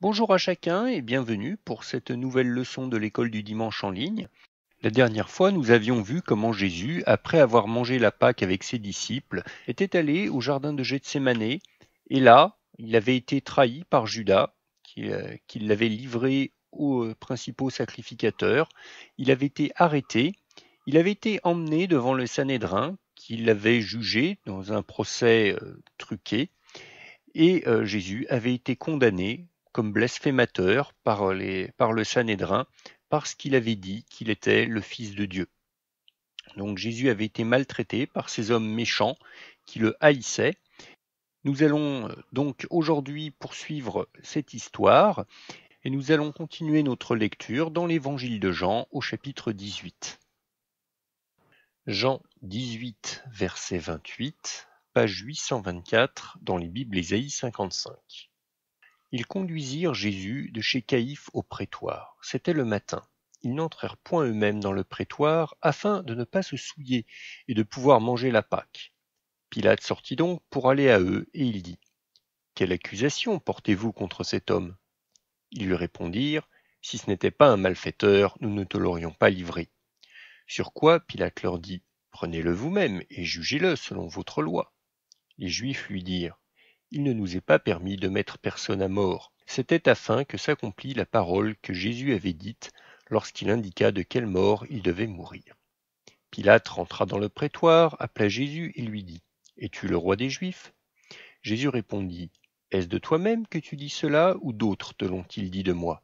Bonjour à chacun et bienvenue pour cette nouvelle leçon de l'école du dimanche en ligne. La dernière fois, nous avions vu comment Jésus, après avoir mangé la Pâque avec ses disciples, était allé au jardin de Gethsemane et là, il avait été trahi par Judas, qui, euh, l'avait livré aux euh, principaux sacrificateurs. Il avait été arrêté, il avait été emmené devant le Sanhédrin, qui l'avait jugé dans un procès euh, truqué, et Jésus avait été condamné comme blasphémateur par, les, par le Sanhédrin parce qu'il avait dit qu'il était le Fils de Dieu. Donc Jésus avait été maltraité par ces hommes méchants qui le haïssaient. Nous allons euh, donc aujourd'hui poursuivre cette histoire et nous allons continuer notre lecture dans l'évangile de Jean au chapitre 18. Jean 18, verset 28, page 824 dans les Bibles Isaïe 55. Ils conduisirent Jésus de chez Caïphe au prétoire. C'était le matin. Ils n'entrèrent point eux-mêmes dans le prétoire, afin de ne pas se souiller et de pouvoir manger la Pâque. Pilate sortit donc pour aller à eux, et il dit Quelle accusation portez-vous contre cet homme Ils lui répondirent Si ce n'était pas un malfaiteur, nous ne te l'aurions pas livré. Sur quoi Pilate leur dit Prenez-le vous-même et jugez-le selon votre loi. Les Juifs lui dirent il ne nous est pas permis de mettre personne à mort. C'était afin que s'accomplit la parole que Jésus avait dite lorsqu'il indiqua de quelle mort il devait mourir. Pilate rentra dans le prétoire, appela Jésus et lui dit Es-tu le roi des Juifs Jésus répondit Est-ce de toi-même que tu dis cela, ou d'autres te l'ont-ils dit de moi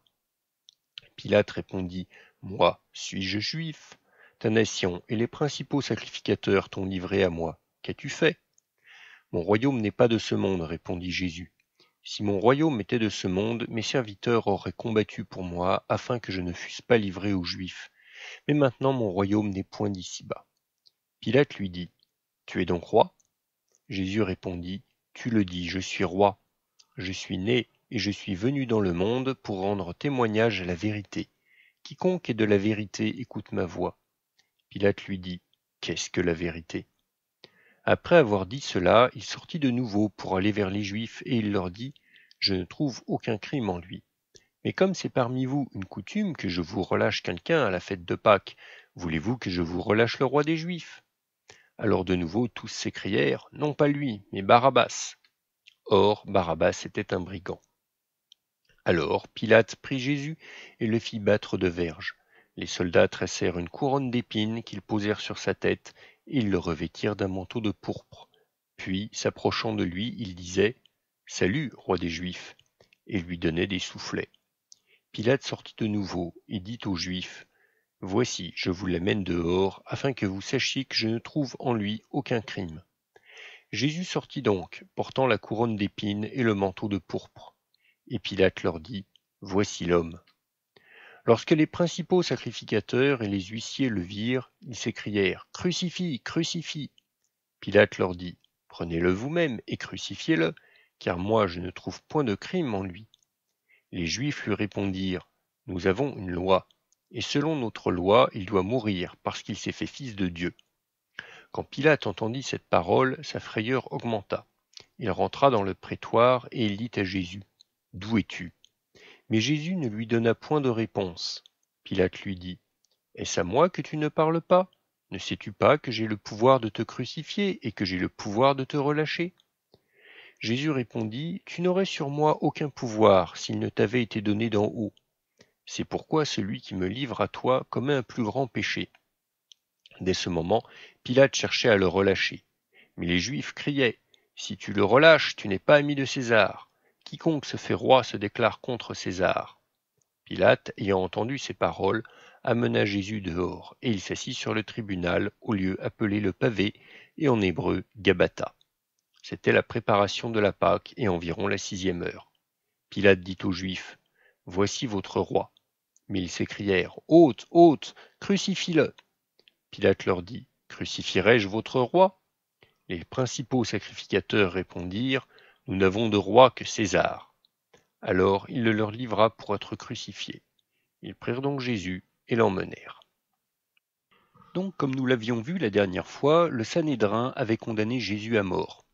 Pilate répondit Moi, suis-je juif Ta nation et les principaux sacrificateurs t'ont livré à moi. Qu'as-tu fait mon royaume n'est pas de ce monde, répondit Jésus. Si mon royaume était de ce monde, mes serviteurs auraient combattu pour moi, afin que je ne fusse pas livré aux Juifs. Mais maintenant mon royaume n'est point d'ici bas. Pilate lui dit, Tu es donc roi Jésus répondit, Tu le dis, je suis roi. Je suis né et je suis venu dans le monde pour rendre témoignage à la vérité. Quiconque est de la vérité écoute ma voix. Pilate lui dit, Qu'est-ce que la vérité après avoir dit cela, il sortit de nouveau pour aller vers les Juifs, et il leur dit, Je ne trouve aucun crime en lui. Mais comme c'est parmi vous une coutume que je vous relâche quelqu'un à la fête de Pâques, voulez-vous que je vous relâche le roi des Juifs Alors de nouveau tous s'écrièrent, Non pas lui, mais Barabbas. Or Barabbas était un brigand. Alors Pilate prit Jésus et le fit battre de verge. Les soldats tressèrent une couronne d'épines qu'ils posèrent sur sa tête ils le revêtirent d'un manteau de pourpre, puis s'approchant de lui, ils disaient: Salut, roi des Juifs, et lui donnaient des soufflets. Pilate sortit de nouveau, et dit aux Juifs: Voici, je vous l'amène dehors, afin que vous sachiez que je ne trouve en lui aucun crime. Jésus sortit donc, portant la couronne d'épines et le manteau de pourpre. Et Pilate leur dit, Voici l'homme. Lorsque les principaux sacrificateurs et les huissiers le virent, ils s'écrièrent: Crucifie! crucifie! Pilate leur dit: Prenez-le vous vous-même et crucifiez-le, car moi je ne trouve point de crime en lui. Les Juifs lui répondirent: Nous avons une loi, et selon notre loi, il doit mourir, parce qu'il s'est fait fils de Dieu. Quand Pilate entendit cette parole, sa frayeur augmenta. Il rentra dans le prétoire et il dit à Jésus, D'où es-tu mais Jésus ne lui donna point de réponse. Pilate lui dit, Est-ce à moi que tu ne parles pas Ne sais-tu pas que j'ai le pouvoir de te crucifier et que j'ai le pouvoir de te relâcher Jésus répondit, Tu n'aurais sur moi aucun pouvoir s'il ne t'avait été donné d'en haut. C'est pourquoi celui qui me livre à toi commet un plus grand péché. Dès ce moment, Pilate cherchait à le relâcher. Mais les Juifs criaient, Si tu le relâches, tu n'es pas ami de César. Quiconque se fait roi se déclare contre César. Pilate, ayant entendu ces paroles, amena Jésus dehors, et il s'assit sur le tribunal, au lieu appelé le pavé, et en hébreu Gabata. C'était la préparation de la Pâque, et environ la sixième heure. Pilate dit aux Juifs, Voici votre roi. Mais ils s'écrièrent, Hôte, hôte, crucifie-le. Pilate leur dit, Crucifierai-je votre roi Les principaux sacrificateurs répondirent, nous n'avons de roi que César. Alors il le leur livra pour être crucifié. Ils prirent donc Jésus et l'emmenèrent. Donc, comme nous l'avions vu la dernière fois, le Sanhédrin avait condamné Jésus à mort.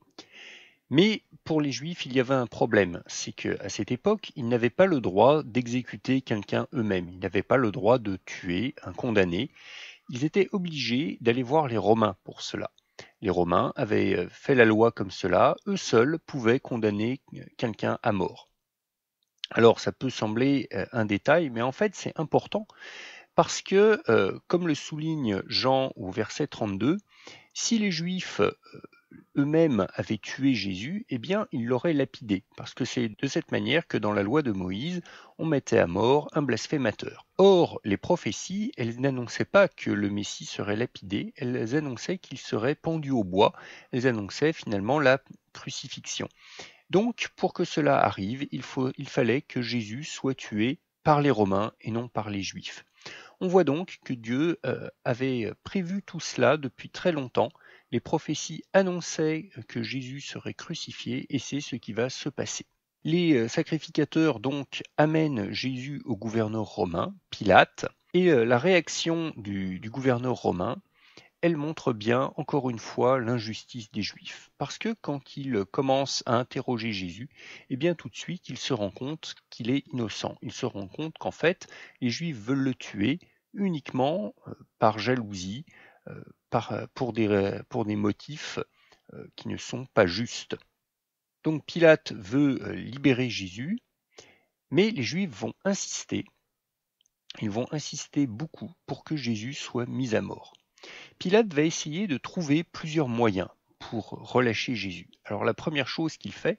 Mais pour les Juifs, il y avait un problème, c'est que à cette époque, ils n'avaient pas le droit d'exécuter quelqu'un eux-mêmes, ils n'avaient pas le droit de tuer un condamné, ils étaient obligés d'aller voir les Romains pour cela. Les Romains avaient euh, fait la loi comme cela, eux seuls pouvaient condamner euh, quelqu'un à mort. Alors ça peut sembler euh, un détail, mais en fait c'est important parce que, comme le souligne Jean au verset 32, si les Juifs eux-mêmes avaient tué Jésus, eh bien, ils l'auraient lapidé, parce que c'est de cette manière que dans la loi de Moïse, on mettait à mort un blasphémateur. Or, les prophéties, elles n'annonçaient pas que le Messie serait lapidé, elles annonçaient qu'il serait pendu au bois, elles annonçaient finalement la crucifixion. Donc, pour que cela arrive, il, fallait que Jésus soit tué par les Romains et non par les Juifs. On voit donc que Dieu euh, avait prévu tout cela depuis très longtemps, les prophéties annonçaient que Jésus serait crucifié et c'est ce qui va se passer. Les euh, sacrificateurs donc amènent Jésus au gouverneur romain, Pilate, et euh, la réaction du, gouverneur romain, elle montre bien encore une fois l'injustice des Juifs. Parce que quand il commence à interroger Jésus, eh bien tout de suite il se rend compte qu'il est innocent. Il se rend compte qu'en fait les Juifs veulent le tuer uniquement euh, par jalousie, euh, euh, pour, des, motifs euh, qui ne sont pas justes. Donc Pilate veut libérer Jésus, mais les Juifs vont insister, ils vont insister beaucoup pour que Jésus soit mis à mort. Pilate va essayer de trouver plusieurs moyens pour relâcher Jésus. Alors la première chose qu'il fait,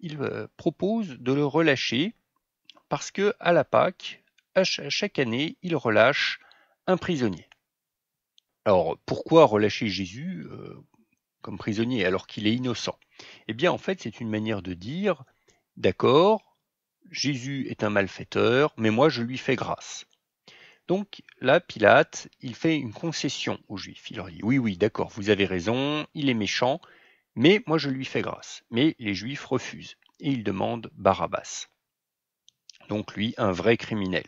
il propose de le relâcher parce que à la Pâque, chaque année, il relâche un prisonnier. Alors, pourquoi relâcher Jésus euh, comme prisonnier alors qu'il est innocent Eh bien, en fait, c'est une manière de dire, d'accord, Jésus est un malfaiteur, mais moi, je lui fais grâce. Donc là, Pilate, il fait une concession aux Juifs. Il leur dit, oui, oui, d'accord, vous avez raison, il est méchant, mais moi, je lui fais grâce. Mais les Juifs refusent et ils demandent Barabbas. Donc lui, un vrai criminel.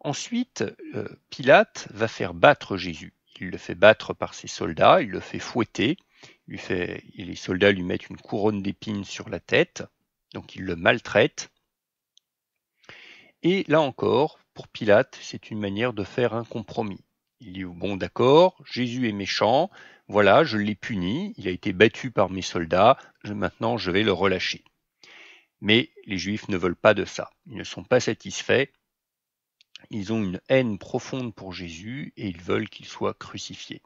Ensuite, euh, Pilate va faire battre Jésus. Il le fait battre par ses soldats, il le fait fouetter, les soldats lui mettent une couronne d'épines sur la tête, donc il le maltraite. Et là encore, pour Pilate, c'est une manière de faire un compromis. Il dit bon d'accord, Jésus est méchant, voilà, je l'ai puni, il a été battu par mes soldats, maintenant je vais le relâcher. Mais les Juifs ne veulent pas de ça, ils ne sont pas satisfaits, ils ont une haine profonde pour Jésus et ils veulent qu'il soit crucifié.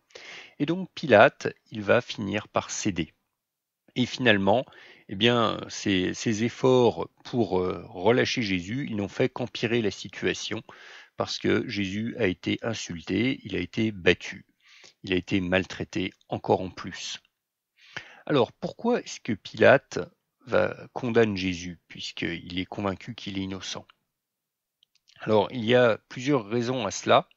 Et donc Pilate, il va finir par céder. Et finalement, eh bien, ces, efforts pour euh, relâcher Jésus, ils n'ont fait qu'empirer la situation parce que Jésus a été insulté, il a été battu, il a été maltraité encore en plus. Alors pourquoi est-ce que Pilate va condamner Jésus puisqu'il est convaincu qu'il est innocent alors, il y a plusieurs raisons à cela.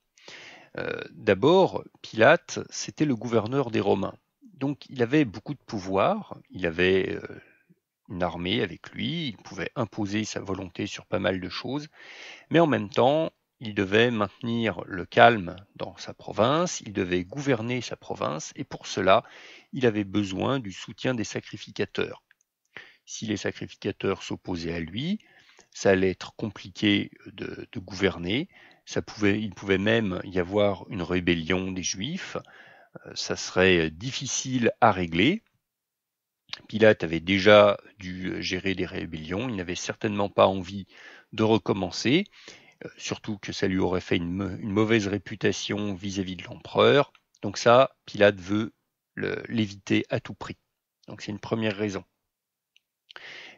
Euh, d'abord, Pilate, c'était le gouverneur des Romains. Donc, il avait beaucoup de pouvoir, il avait euh, une armée avec lui, il pouvait imposer sa volonté sur pas mal de choses, mais en même temps, il devait maintenir le calme dans sa province, il devait gouverner sa province, et pour cela, il avait besoin du soutien des sacrificateurs. Si les sacrificateurs s'opposaient à lui, ça allait être compliqué de, gouverner. Ça pouvait, il pouvait même y avoir une rébellion des Juifs. Euh, ça serait difficile à régler. Pilate avait déjà dû gérer des rébellions. Il n'avait certainement pas envie de recommencer, euh, surtout que ça lui aurait fait une, mauvaise réputation vis à -vis de l'empereur. Donc ça, Pilate veut l'éviter à tout prix. Donc c'est une première raison.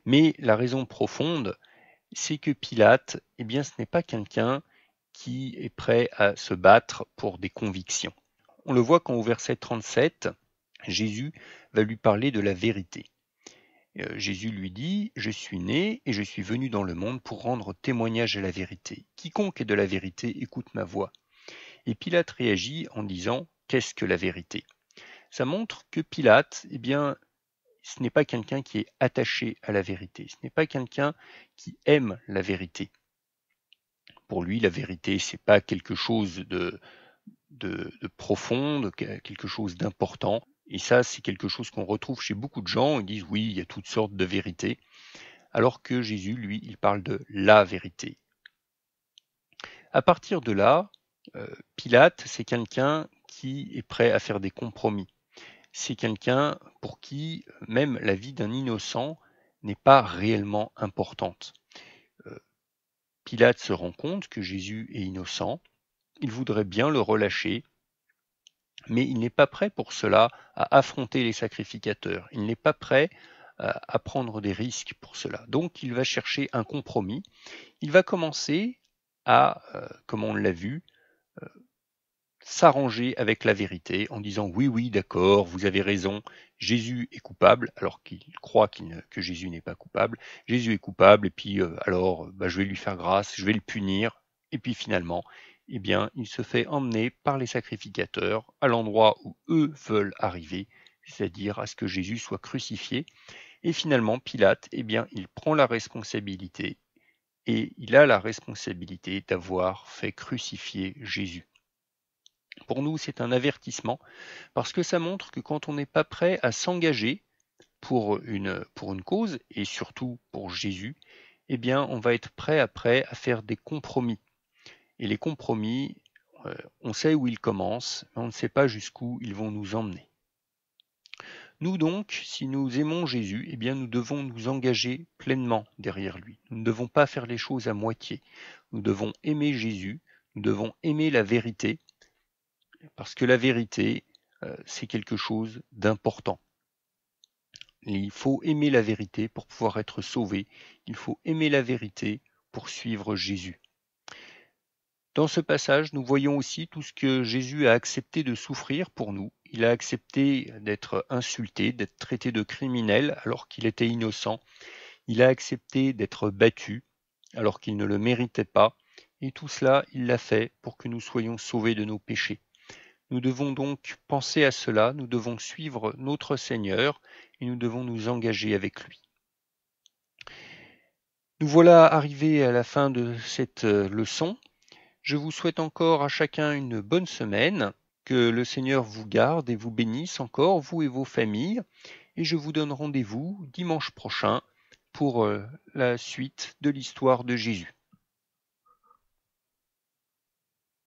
Mais la raison profonde, c'est que Pilate, eh bien, ce n'est pas quelqu'un qui est prêt à se battre pour des convictions. On le voit quand au verset 37, Jésus va lui parler de la vérité. Euh, Jésus lui dit, Je suis né et je suis venu dans le monde pour rendre témoignage à la vérité. Quiconque est de la vérité écoute ma voix. Et Pilate réagit en disant, Qu'est-ce que la vérité Ça montre que Pilate, eh bien, ce n'est pas quelqu'un qui est attaché à la vérité, ce n'est pas quelqu'un qui aime la vérité. Pour lui, la vérité, c'est pas quelque chose de, de, profond, quelque chose d'important. Et ça, c'est quelque chose qu'on retrouve chez beaucoup de gens. Ils disent oui, il y a toutes sortes de vérités. Alors que Jésus, lui, il parle de la vérité. À partir de là, euh, Pilate, c'est quelqu'un qui est prêt à faire des compromis. C'est quelqu'un pour qui même la vie d'un innocent n'est pas réellement importante. Euh, Pilate se rend compte que Jésus est innocent, il voudrait bien le relâcher, mais il n'est pas prêt pour cela à affronter les sacrificateurs, il n'est pas prêt euh, à prendre des risques pour cela. Donc il va chercher un compromis, il va commencer à, euh, comme on l'a vu, s'arranger avec la vérité en disant oui, oui, d'accord, vous avez raison, Jésus est coupable, alors qu'il croit que Jésus n'est pas coupable, Jésus est coupable, et puis euh, alors euh, bah, je vais lui faire grâce, je vais le punir, et puis finalement, eh bien, il se fait emmener par les sacrificateurs à l'endroit où eux veulent arriver, c'est-à-dire à ce que Jésus soit crucifié, et finalement, Pilate, eh bien, il prend la responsabilité, et il a la responsabilité d'avoir fait crucifier Jésus. Pour nous, c'est un avertissement parce que ça montre que quand on n'est pas prêt à s'engager pour une, cause et surtout pour Jésus, eh bien, on va être prêt après à faire des compromis. Et les compromis, euh, on sait où ils commencent, mais on ne sait pas jusqu'où ils vont nous emmener. Nous donc, si nous aimons Jésus, eh bien, nous devons nous engager pleinement derrière lui. Nous ne devons pas faire les choses à moitié. Nous devons aimer Jésus, nous devons aimer la vérité, parce que la vérité, euh, c'est quelque chose d'important. Il faut aimer la vérité pour pouvoir être sauvé. Il faut aimer la vérité pour suivre Jésus. Dans ce passage, nous voyons aussi tout ce que Jésus a accepté de souffrir pour nous. Il a accepté d'être insulté, d'être traité de criminel alors qu'il était innocent. Il a accepté d'être battu alors qu'il ne le méritait pas. Et tout cela, il l'a fait pour que nous soyons sauvés de nos péchés. Nous devons donc penser à cela, nous devons suivre notre Seigneur et nous devons nous engager avec lui. Nous voilà arrivés à la fin de cette euh, leçon. Je vous souhaite encore à chacun une bonne semaine, que le Seigneur vous garde et vous bénisse encore, vous et vos familles, et je vous donne rendez-vous dimanche prochain pour euh, la suite de l'histoire de Jésus.